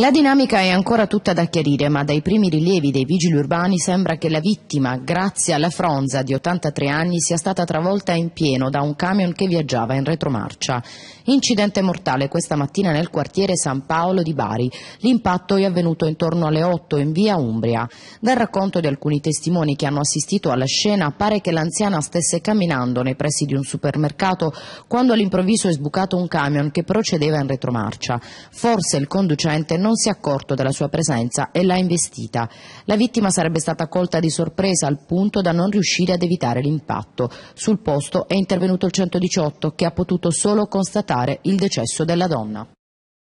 La dinamica è ancora tutta da chiarire, ma dai primi rilievi dei vigili urbani sembra che la vittima, grazie alla fronza di 83 anni, sia stata travolta in pieno da un camion che viaggiava in retromarcia. Incidente mortale questa mattina nel quartiere San Paolo di Bari. L'impatto è avvenuto intorno alle 8 in via Umbria. Dal racconto di alcuni testimoni che hanno assistito alla scena pare che l'anziana stesse camminando nei pressi di un supermercato quando all'improvviso è sbucato un camion che procedeva in retromarcia. Forse il conducente non non si è accorto della sua presenza e l'ha investita. La vittima sarebbe stata colta di sorpresa al punto da non riuscire ad evitare l'impatto. Sul posto è intervenuto il 118 che ha potuto solo constatare il decesso della donna.